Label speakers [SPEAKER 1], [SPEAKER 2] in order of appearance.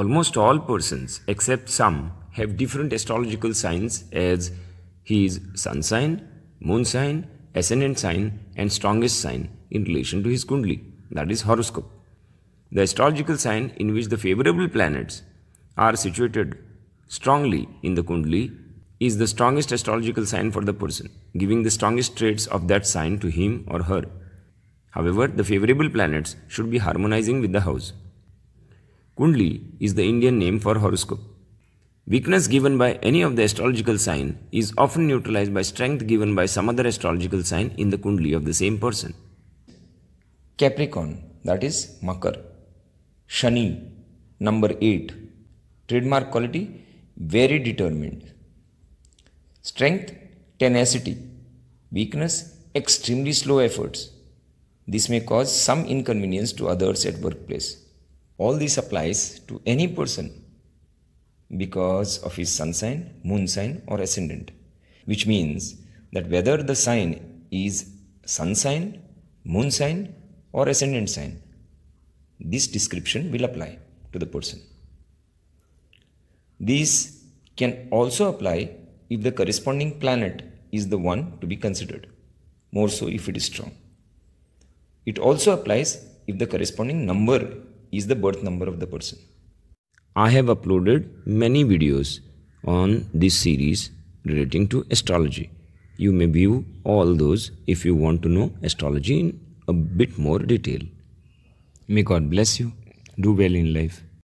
[SPEAKER 1] Almost all persons, except some, have different astrological signs as his sun sign, moon sign, ascendant sign, and strongest sign in relation to his kundli, that is horoscope. The astrological sign in which the favorable planets are situated strongly in the kundli is the strongest astrological sign for the person, giving the strongest traits of that sign to him or her. However, the favorable planets should be harmonizing with the house. Kundli is the Indian name for horoscope. Weakness given by any of the astrological sign is often neutralized by strength given by some other astrological sign in the Kundli of the same person. Capricorn, that is Makar. Shani, number 8. Trademark quality, very determined. Strength, tenacity. Weakness, extremely slow efforts. This may cause some inconvenience to others at workplace. All this applies to any person because of his sun sign, moon sign, or ascendant, which means that whether the sign is sun sign, moon sign, or ascendant sign, this description will apply to the person. This can also apply if the corresponding planet is the one to be considered, more so if it is strong. It also applies if the corresponding number is the birth number of the person. I have uploaded many videos on this series relating to astrology. You may view all those if you want to know astrology in a bit more detail. May God bless you. Do well in life.